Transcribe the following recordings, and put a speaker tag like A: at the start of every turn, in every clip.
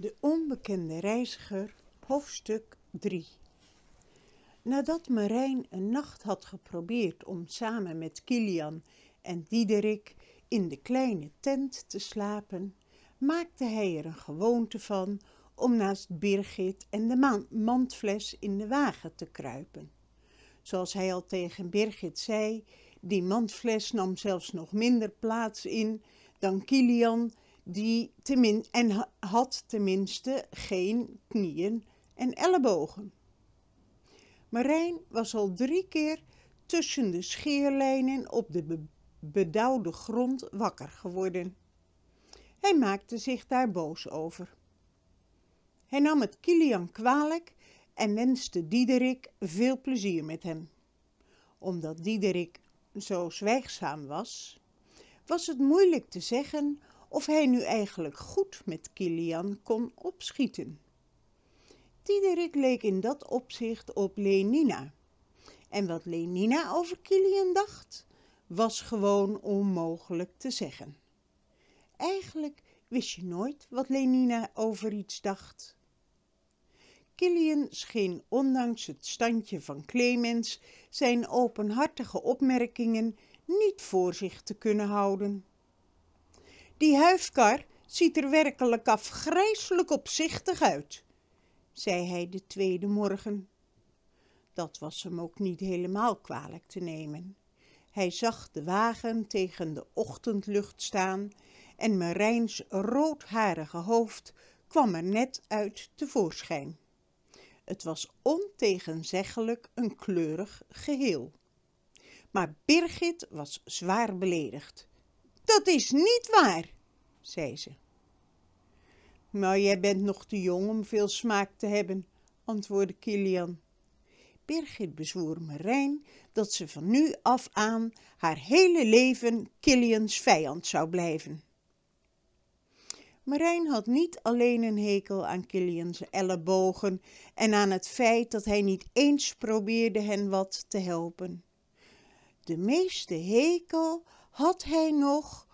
A: De onbekende reiziger, hoofdstuk 3 Nadat Marijn een nacht had geprobeerd om samen met Kilian en Diederik in de kleine tent te slapen, maakte hij er een gewoonte van om naast Birgit en de mandfles in de wagen te kruipen. Zoals hij al tegen Birgit zei, die mandfles nam zelfs nog minder plaats in dan Kilian die en had tenminste geen knieën en ellebogen marijn was al drie keer tussen de scheerlijnen op de bedauwde grond wakker geworden hij maakte zich daar boos over hij nam het kilian kwalijk en wenste diederik veel plezier met hem omdat diederik zo zwijgzaam was was het moeilijk te zeggen of hij nu eigenlijk goed met Kilian kon opschieten diederik leek in dat opzicht op lenina en wat lenina over Kilian dacht was gewoon onmogelijk te zeggen eigenlijk wist je nooit wat lenina over iets dacht Kilian scheen ondanks het standje van Clemens zijn openhartige opmerkingen niet voor zich te kunnen houden. Die huifkar ziet er werkelijk afgrijselijk opzichtig uit," zei hij de tweede morgen. Dat was hem ook niet helemaal kwalijk te nemen. Hij zag de wagen tegen de ochtendlucht staan en Marijns roodharige hoofd kwam er net uit te voorschijn. Het was ontegenzeggelijk een kleurig geheel. Maar Birgit was zwaar beledigd. Dat is niet waar, zei ze. Maar jij bent nog te jong om veel smaak te hebben, antwoordde Kilian. Birgit bezwoer Marijn dat ze van nu af aan haar hele leven Kilians vijand zou blijven. Marijn had niet alleen een hekel aan Kilians ellebogen en aan het feit dat hij niet eens probeerde hen wat te helpen. De meeste hekel had hij nog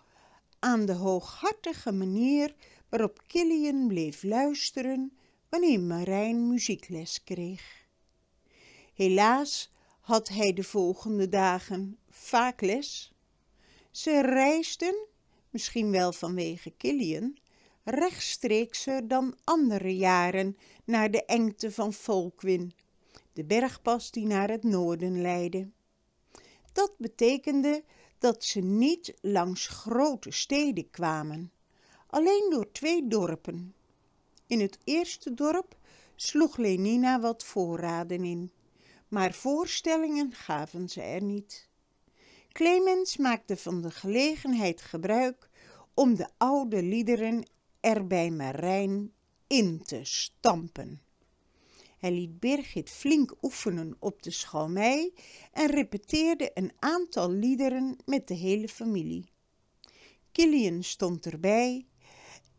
A: aan de hooghartige manier waarop Killian bleef luisteren wanneer marijn muziekles kreeg helaas had hij de volgende dagen vaak les ze reisden misschien wel vanwege Killien, rechtstreekser dan andere jaren naar de engte van folkwin de bergpas die naar het noorden leidde dat betekende dat ze niet langs grote steden kwamen alleen door twee dorpen in het eerste dorp sloeg lenina wat voorraden in maar voorstellingen gaven ze er niet Clemens maakte van de gelegenheid gebruik om de oude liederen er bij Marijn in te stampen hij liet birgit flink oefenen op de schalmei en repeteerde een aantal liederen met de hele familie Killian stond erbij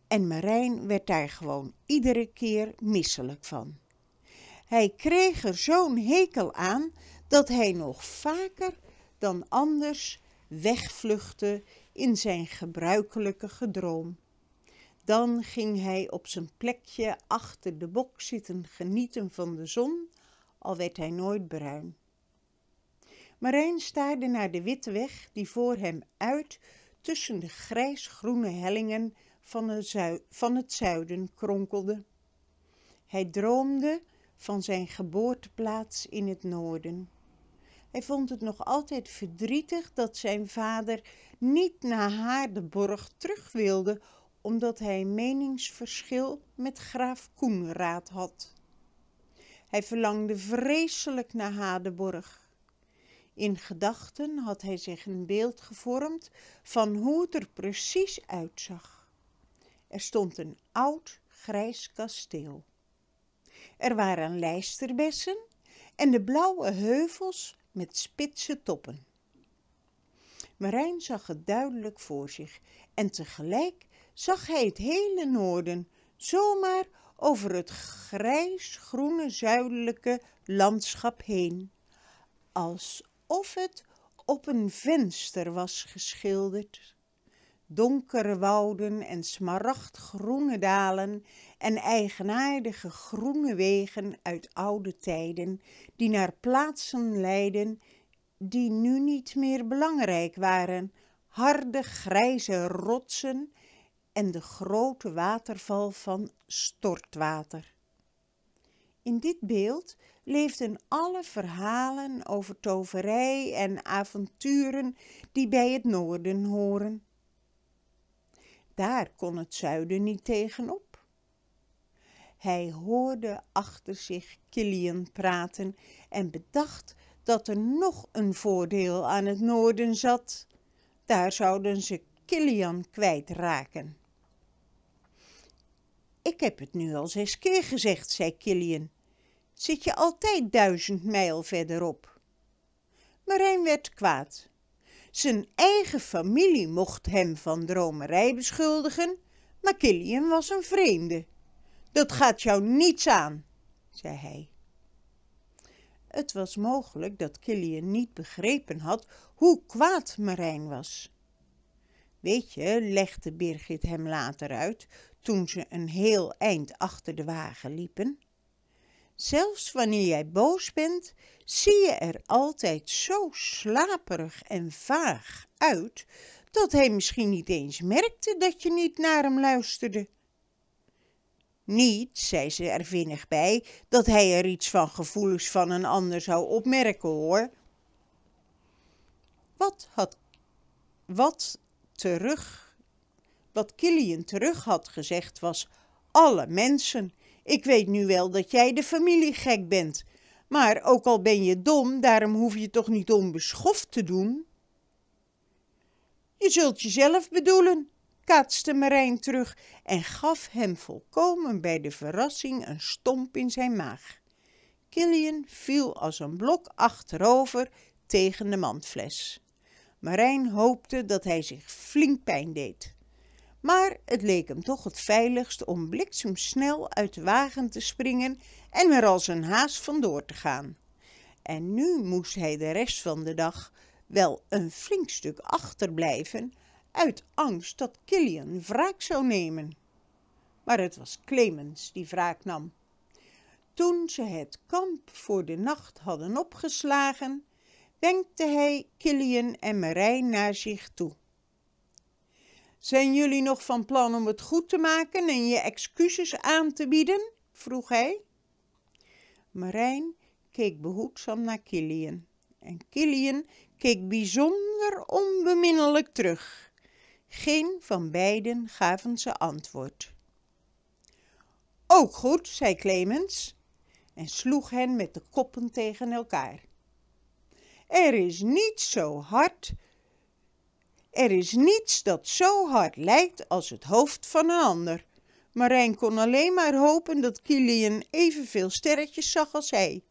A: en marijn werd daar gewoon iedere keer misselijk van hij kreeg er zo'n hekel aan dat hij nog vaker dan anders wegvluchtte in zijn gebruikelijke gedroom dan ging hij op zijn plekje achter de bok zitten genieten van de zon al werd hij nooit bruin marijn staarde naar de Witte weg die voor hem uit tussen de grijsgroene hellingen van het zuiden kronkelde hij droomde van zijn geboorteplaats in het noorden hij vond het nog altijd verdrietig dat zijn vader niet naar haar de borg terug wilde omdat hij een meningsverschil met graaf koenraad had hij verlangde vreselijk naar hadeborg in gedachten had hij zich een beeld gevormd van hoe het er precies uitzag er stond een oud grijs kasteel er waren lijsterbessen en de blauwe heuvels met spitse toppen Marijn zag het duidelijk voor zich en tegelijk zag hij het hele noorden zomaar over het grijs-groene zuidelijke landschap heen alsof het op een venster was geschilderd donkere wouden en smaragdgroene dalen en eigenaardige groene wegen uit oude tijden die naar plaatsen leidden die nu niet meer belangrijk waren harde grijze rotsen en de grote waterval van stortwater. In dit beeld leefden alle verhalen over toverij en avonturen die bij het noorden horen. Daar kon het zuiden niet tegenop. Hij hoorde achter zich Killian praten en bedacht dat er nog een voordeel aan het noorden zat. Daar zouden ze Killian kwijtraken ik heb het nu al zes keer gezegd zei kilian zit je altijd duizend mijl verderop Marijn werd kwaad zijn eigen familie mocht hem van dromerij beschuldigen maar kilian was een vreemde dat gaat jou niets aan zei hij het was mogelijk dat kilian niet begrepen had hoe kwaad Marijn was weet je legde birgit hem later uit toen ze een heel eind achter de wagen liepen zelfs wanneer jij boos bent zie je er altijd zo slaperig en vaag uit dat hij misschien niet eens merkte dat je niet naar hem luisterde niet zei ze er vinnig bij dat hij er iets van gevoelens van een ander zou opmerken hoor wat had wat terug wat Killian terug had gezegd was... Alle mensen, ik weet nu wel dat jij de familie gek bent. Maar ook al ben je dom, daarom hoef je toch niet onbeschoft te doen? Je zult jezelf bedoelen, kaatste Marijn terug en gaf hem volkomen bij de verrassing een stomp in zijn maag. Killian viel als een blok achterover tegen de mandfles. Marijn hoopte dat hij zich flink pijn deed maar het leek hem toch het veiligst om bliksemsnel uit de wagen te springen en er als een haas vandoor te gaan en nu moest hij de rest van de dag wel een flink stuk achterblijven uit angst dat Killian wraak zou nemen maar het was Clemens die wraak nam toen ze het kamp voor de nacht hadden opgeslagen wenkte hij Killian en Marijn naar zich toe zijn jullie nog van plan om het goed te maken en je excuses aan te bieden vroeg hij marijn keek behoedzaam naar kilian en kilian keek bijzonder onbeminnelijk terug geen van beiden gaven ze antwoord ook goed zei clemens en sloeg hen met de koppen tegen elkaar er is niets zo hard er is niets dat zo hard lijkt als het hoofd van een ander marijn kon alleen maar hopen dat kilian evenveel sterretjes zag als hij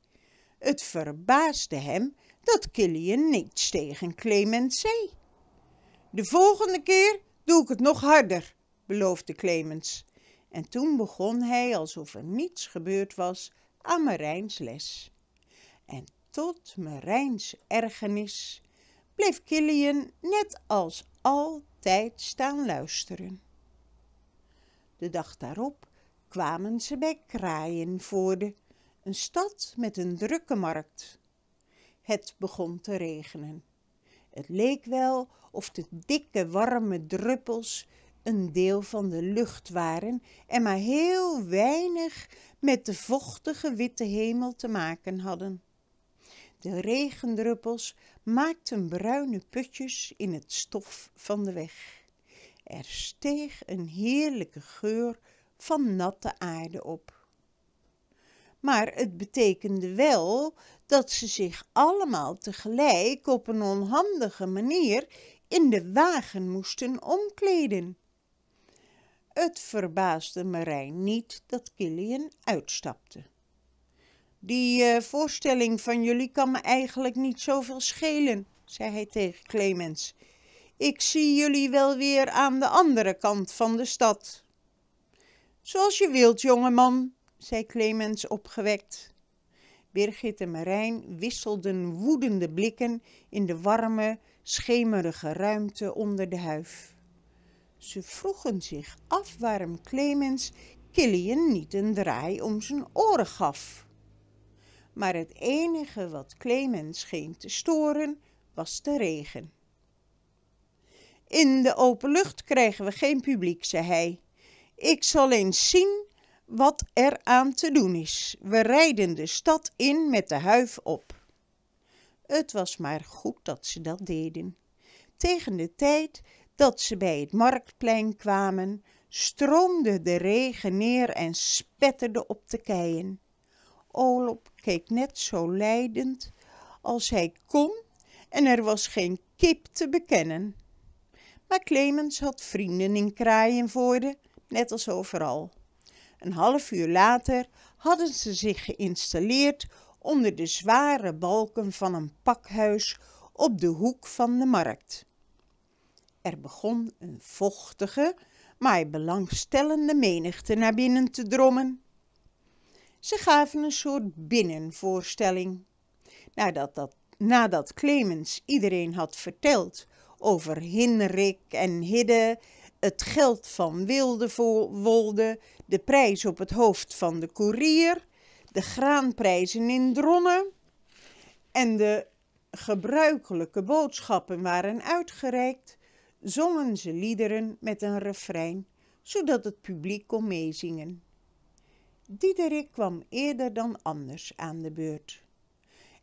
A: het verbaasde hem dat kilian niets tegen klement zei De volgende keer doe ik het nog harder beloofde klemens en toen begon hij alsof er niets gebeurd was aan marijns les en tot marijns ergernis bleef Killian net als altijd staan luisteren. De dag daarop kwamen ze bij Kraaienvoorde, een stad met een drukke markt. Het begon te regenen. Het leek wel of de dikke warme druppels een deel van de lucht waren en maar heel weinig met de vochtige witte hemel te maken hadden. De regendruppels maakten bruine putjes in het stof van de weg er steeg een heerlijke geur van natte aarde op maar het betekende wel dat ze zich allemaal tegelijk op een onhandige manier in de wagen moesten omkleden. het verbaasde marijn niet dat Killian uitstapte die eh, voorstelling van jullie kan me eigenlijk niet zoveel schelen, zei hij tegen Clemens. Ik zie jullie wel weer aan de andere kant van de stad. Zoals je wilt, jongeman, zei Clemens opgewekt. Birgit en Marijn wisselden woedende blikken in de warme, schemerige ruimte onder de huif. Ze vroegen zich af waarom Clemens Killian niet een draai om zijn oren gaf maar het enige wat Clemens scheen te storen was de regen. In de open lucht krijgen we geen publiek, zei hij. Ik zal eens zien wat er aan te doen is. We rijden de stad in met de huif op. Het was maar goed dat ze dat deden. Tegen de tijd dat ze bij het marktplein kwamen, stroomde de regen neer en spetterde op de keien. Oolop keek net zo leidend als hij kon en er was geen kip te bekennen maar Clemens had vrienden in kraaienvoorde net als overal een half uur later hadden ze zich geïnstalleerd onder de zware balken van een pakhuis op de hoek van de markt er begon een vochtige maar belangstellende menigte naar binnen te drommen ze gaven een soort binnenvoorstelling. Nadat, dat, nadat Clemens iedereen had verteld over Hinrik en Hidde, het geld van Wolde, de prijs op het hoofd van de koerier, de graanprijzen in Dronne en de gebruikelijke boodschappen waren uitgereikt, zongen ze liederen met een refrein, zodat het publiek kon meezingen diederik kwam eerder dan anders aan de beurt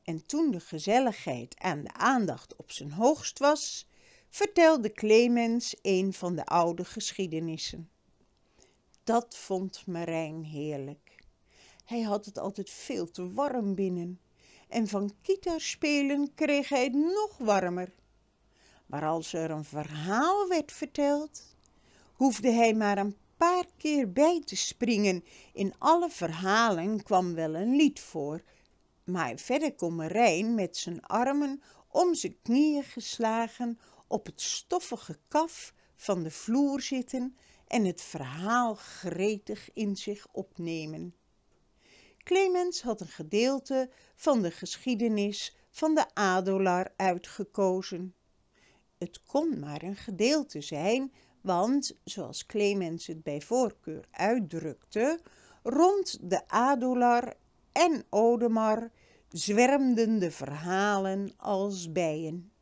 A: en toen de gezelligheid en de aandacht op zijn hoogst was vertelde Clemens een van de oude geschiedenissen dat vond Marijn heerlijk hij had het altijd veel te warm binnen en van spelen kreeg hij het nog warmer maar als er een verhaal werd verteld hoefde hij maar een paar keer bij te springen in alle verhalen kwam wel een lied voor maar verder kon Rijn met zijn armen om zijn knieën geslagen op het stoffige kaf van de vloer zitten en het verhaal gretig in zich opnemen Clemens had een gedeelte van de geschiedenis van de adelaar uitgekozen het kon maar een gedeelte zijn want zoals clemens het bij voorkeur uitdrukte rond de Adolar en odemar zwermden de verhalen als bijen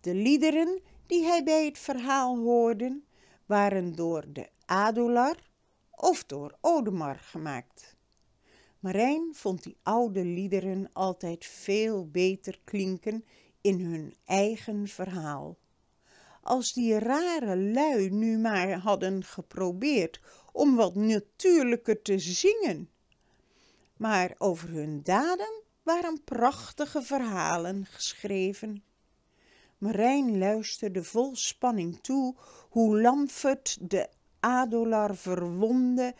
A: de liederen die hij bij het verhaal hoorde waren door de Adolar of door odemar gemaakt marijn vond die oude liederen altijd veel beter klinken in hun eigen verhaal als die rare lui nu maar hadden geprobeerd om wat natuurlijker te zingen maar over hun daden waren prachtige verhalen geschreven Marijn luisterde vol spanning toe hoe lamfert de Adolar verwondde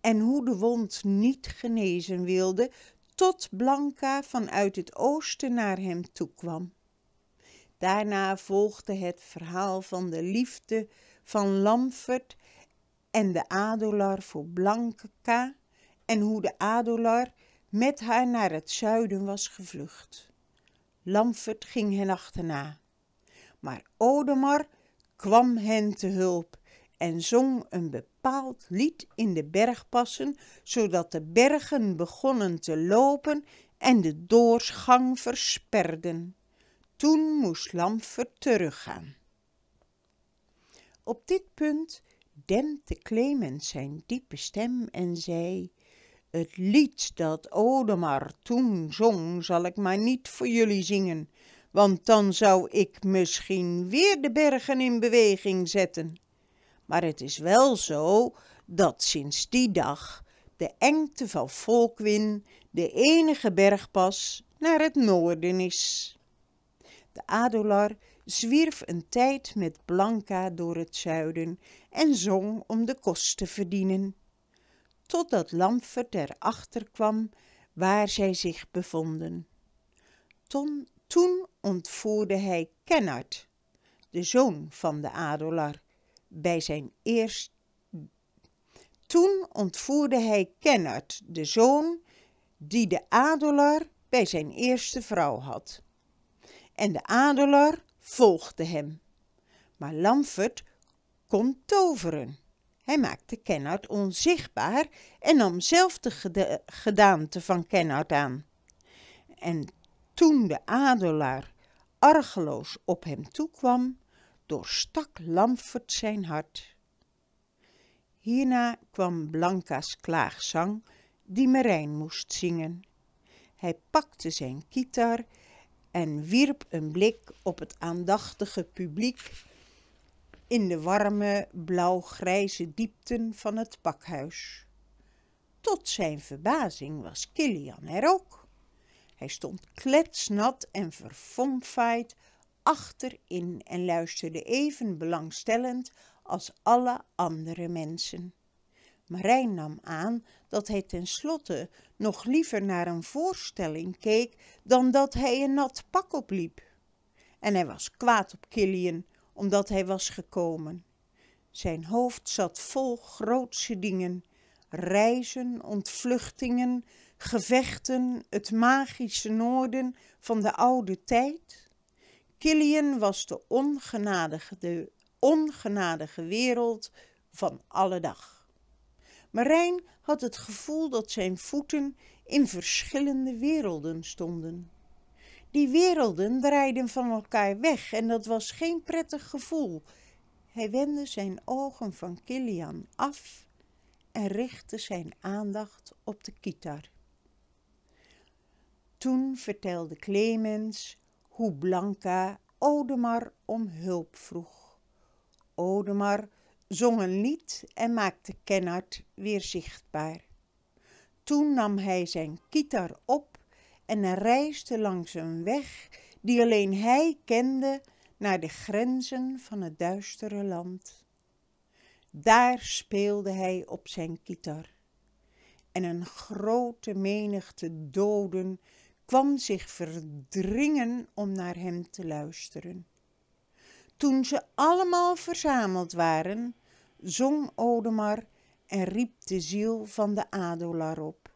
A: en hoe de wond niet genezen wilde tot Blanca vanuit het oosten naar hem toe kwam Daarna volgde het verhaal van de liefde van Lamfert en de Adolar voor Blanca en hoe de Adolar met haar naar het zuiden was gevlucht. Lamfert ging hen achterna. Maar Odemar kwam hen te hulp en zong een bepaald lied in de bergpassen, zodat de bergen begonnen te lopen en de doorsgang versperden. Toen moest Lamfer teruggaan. Op dit punt dempte Clemens zijn diepe stem en zei... Het lied dat Odemar toen zong zal ik maar niet voor jullie zingen... want dan zou ik misschien weer de bergen in beweging zetten. Maar het is wel zo dat sinds die dag de engte van Volkwin de enige bergpas naar het noorden is de adelaar zwierf een tijd met Blanca door het zuiden en zong om de kost te verdienen totdat lamfert erachter achter kwam waar zij zich bevonden toen ontvoerde hij kennard de zoon van de adelaar bij zijn eerste toen ontvoerde hij kennard de zoon die de adelaar bij zijn eerste vrouw had en de adelaar volgde hem maar lamfert kon toveren. hij maakte kennard onzichtbaar en nam zelf de gedaante van kennard aan en toen de adelaar argeloos op hem toekwam doorstak lamfert zijn hart hierna kwam Blanca's klaagzang die marijn moest zingen hij pakte zijn gitaar en wierp een blik op het aandachtige publiek in de warme blauwgrijze diepten van het pakhuis. Tot zijn verbazing was Kilian er ook. Hij stond kletsnat en verfomfaaid achterin en luisterde even belangstellend als alle andere mensen. Marijn nam aan dat hij tenslotte nog liever naar een voorstelling keek dan dat hij een nat pak opliep. En hij was kwaad op Killian omdat hij was gekomen. Zijn hoofd zat vol grootse dingen. Reizen, ontvluchtingen, gevechten, het magische noorden van de oude tijd. Killian was de ongenadige, de ongenadige wereld van alle dag. Marijn had het gevoel dat zijn voeten in verschillende werelden stonden. Die werelden draaiden van elkaar weg en dat was geen prettig gevoel. Hij wendde zijn ogen van Kilian af en richtte zijn aandacht op de kitar. Toen vertelde Clemens hoe Blanca Odemar om hulp vroeg. Odemar zong een lied en maakte kennard weer zichtbaar toen nam hij zijn kiter op en reisde langs een weg die alleen hij kende naar de grenzen van het duistere land daar speelde hij op zijn kitar. en een grote menigte doden kwam zich verdringen om naar hem te luisteren toen ze allemaal verzameld waren zong Odemar en riep de ziel van de Adolar op.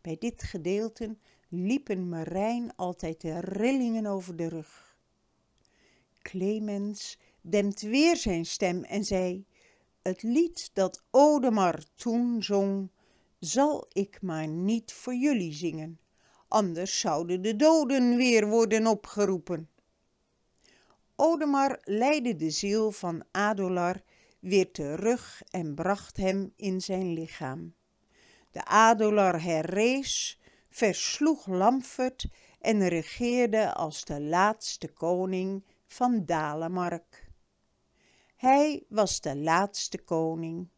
A: Bij dit gedeelte liepen Marijn altijd de rillingen over de rug. Clemens dempt weer zijn stem en zei: Het lied dat Odemar toen zong, zal ik maar niet voor jullie zingen, anders zouden de doden weer worden opgeroepen. Odemar leidde de ziel van Adolar weer terug en bracht hem in zijn lichaam. De adelaar herrees, versloeg Lamfert en regeerde als de laatste koning van Dalemark. Hij was de laatste koning,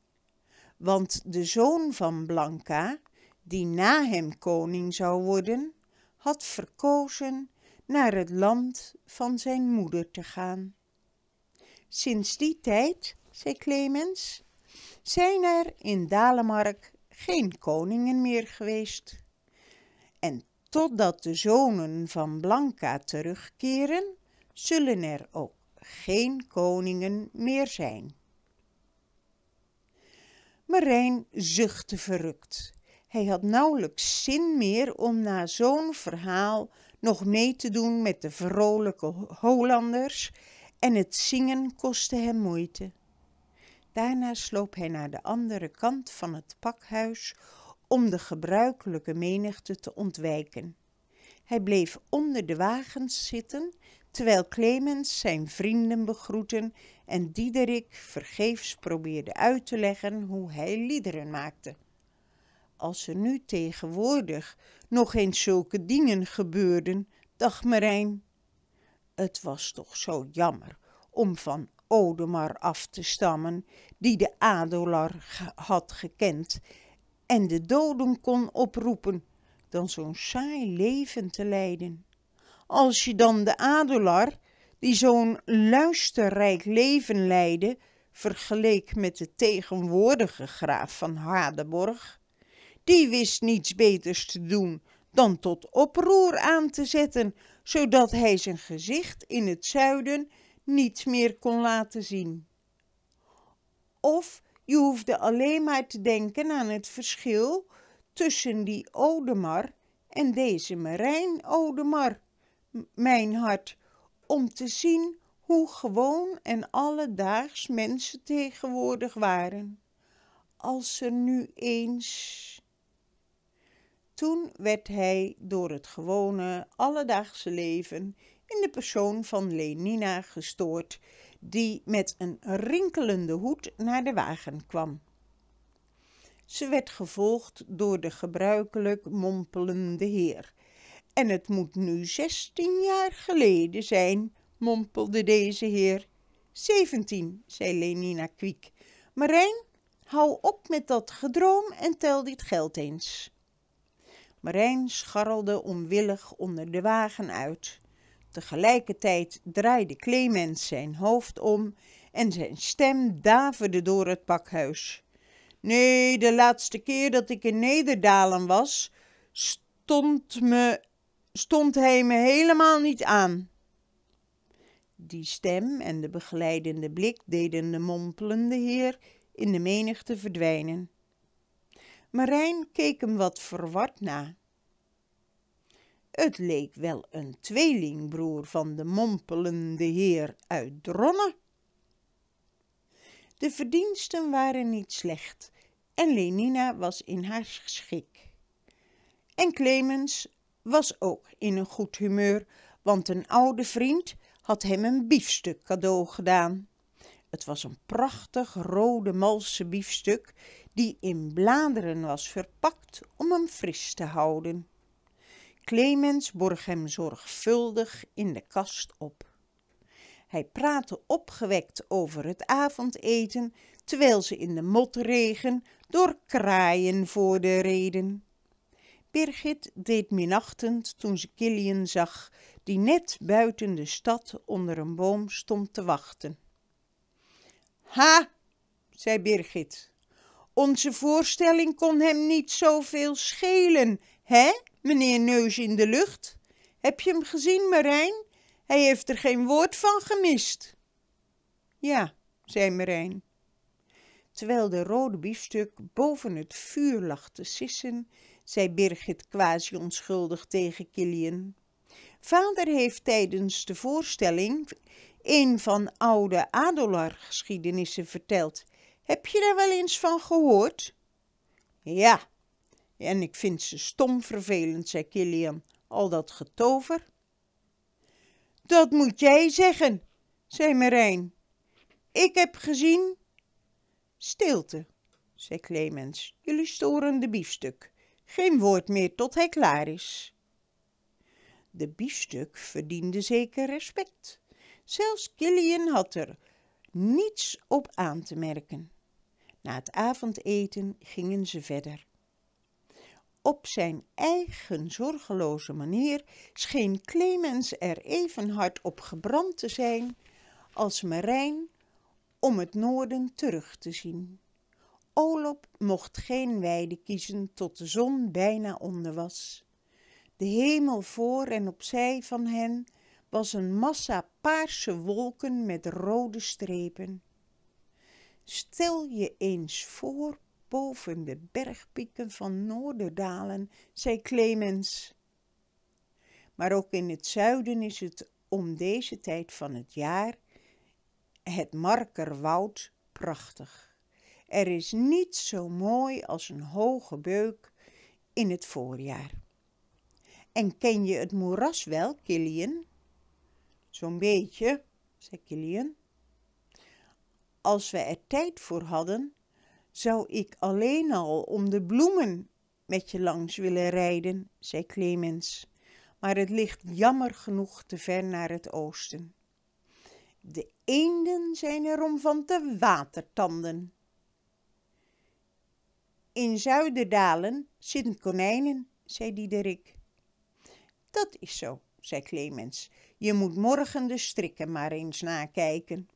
A: want de zoon van Blanca, die na hem koning zou worden, had verkozen naar het land van zijn moeder te gaan. Sinds die tijd zei clemens zijn er in dalemark geen koningen meer geweest en totdat de zonen van Blanca terugkeren, zullen er ook geen koningen meer zijn Marijn zuchtte verrukt hij had nauwelijks zin meer om na zo'n verhaal nog mee te doen met de vrolijke hollanders en het zingen kostte hem moeite daarna sloop hij naar de andere kant van het pakhuis om de gebruikelijke menigte te ontwijken hij bleef onder de wagens zitten terwijl klemens zijn vrienden begroette en diederik vergeefs probeerde uit te leggen hoe hij liederen maakte als er nu tegenwoordig nog eens zulke dingen gebeurden dacht Marijn. het was toch zo jammer om van Odemar af te stammen die de adelaar had gekend en de doden kon oproepen dan zo'n saai leven te leiden als je dan de adelaar die zo'n luisterrijk leven leidde vergeleek met de tegenwoordige graaf van hadeborg die wist niets beters te doen dan tot oproer aan te zetten zodat hij zijn gezicht in het zuiden niets meer kon laten zien. Of je hoefde alleen maar te denken aan het verschil tussen die Odemar en deze Marijn Odemar, mijn hart, om te zien hoe gewoon en alledaags mensen tegenwoordig waren. Als er nu eens. Toen werd hij door het gewone alledaagse leven in de persoon van Lenina gestoord, die met een rinkelende hoed naar de wagen kwam. Ze werd gevolgd door de gebruikelijk mompelende heer. En het moet nu zestien jaar geleden zijn, mompelde deze heer. Zeventien, zei Lenina kwiek. Marijn, hou op met dat gedroom en tel dit geld eens. Marijn scharrelde onwillig onder de wagen uit tegelijkertijd draaide klemens zijn hoofd om en zijn stem daverde door het pakhuis nee de laatste keer dat ik in nederdalen was stond me stond hij me helemaal niet aan die stem en de begeleidende blik deden de mompelende heer in de menigte verdwijnen marijn keek hem wat verward na het leek wel een tweelingbroer van de mompelende heer uit dronne de verdiensten waren niet slecht en lenina was in haar schik en Clemens was ook in een goed humeur want een oude vriend had hem een biefstuk cadeau gedaan het was een prachtig rode malsche biefstuk die in bladeren was verpakt om hem fris te houden klemens borg hem zorgvuldig in de kast op hij praatte opgewekt over het avondeten terwijl ze in de motregen door kraaien reden. birgit deed minachtend toen ze kilian zag die net buiten de stad onder een boom stond te wachten ha zei birgit onze voorstelling kon hem niet zoveel schelen hè meneer Neus in de Lucht. Heb je hem gezien, Marijn? Hij heeft er geen woord van gemist. Ja, zei Marijn. Terwijl de rode biefstuk boven het vuur lag te sissen, zei Birgit quasi onschuldig tegen Killian: Vader heeft tijdens de voorstelling een van oude Adolar-geschiedenissen verteld. Heb je daar wel eens van gehoord? Ja, en ik vind ze stom vervelend zei Killian. al dat getover? dat moet jij zeggen zei Marijn. ik heb gezien stilte zei clemens jullie storen de biefstuk geen woord meer tot hij klaar is de biefstuk verdiende zeker respect zelfs Killian had er niets op aan te merken na het avondeten gingen ze verder op zijn eigen zorgeloze manier scheen Clemens er even hard op gebrand te zijn als marijn om het noorden terug te zien. Olop mocht geen weide kiezen tot de zon bijna onder was. De hemel voor en opzij van hen was een massa paarse wolken met rode strepen. Stel je eens voor boven de bergpieken van noorderdalen zei clemens maar ook in het zuiden is het om deze tijd van het jaar het markerwoud prachtig er is niets zo mooi als een hoge beuk in het voorjaar en ken je het moeras wel kilian Zo'n beetje zei kilian als we er tijd voor hadden zou ik alleen al om de bloemen met je langs willen rijden zei klemens maar het ligt jammer genoeg te ver naar het oosten de eenden zijn er om van te watertanden in zuiderdalen zitten konijnen zei diederik dat is zo, zei klemens je moet morgen de strikken maar eens nakijken